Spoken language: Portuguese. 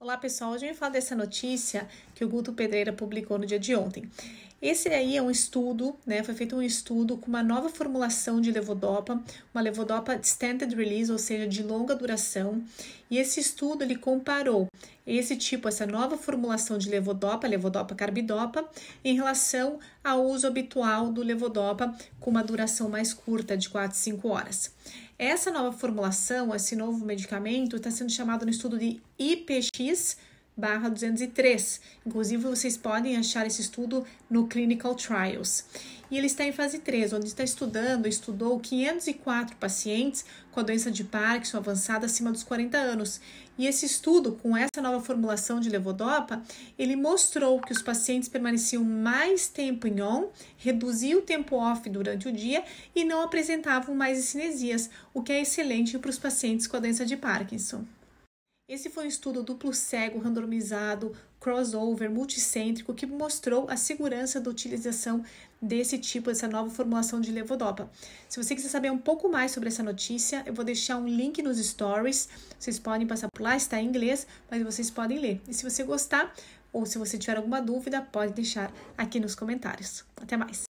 Olá pessoal, hoje eu vim falar dessa notícia que o Guto Pedreira publicou no dia de ontem. Esse aí é um estudo, né? Foi feito um estudo com uma nova formulação de levodopa, uma levodopa extended release, ou seja, de longa duração. E esse estudo ele comparou esse tipo, essa nova formulação de levodopa, levodopa carbidopa, em relação ao uso habitual do levodopa com uma duração mais curta, de 4 a 5 horas. Essa nova formulação, esse novo medicamento, está sendo chamado no estudo de IPX barra 203. Inclusive, vocês podem achar esse estudo no Clinical Trials. E ele está em fase 3, onde está estudando, estudou 504 pacientes com a doença de Parkinson avançada acima dos 40 anos. E esse estudo, com essa nova formulação de levodopa, ele mostrou que os pacientes permaneciam mais tempo em on, reduziam o tempo off durante o dia e não apresentavam mais cinesias, o que é excelente para os pacientes com a doença de Parkinson. Esse foi um estudo duplo cego, randomizado, crossover, multicêntrico, que mostrou a segurança da utilização desse tipo, dessa nova formulação de levodopa. Se você quiser saber um pouco mais sobre essa notícia, eu vou deixar um link nos stories. Vocês podem passar por lá, está em inglês, mas vocês podem ler. E se você gostar ou se você tiver alguma dúvida, pode deixar aqui nos comentários. Até mais!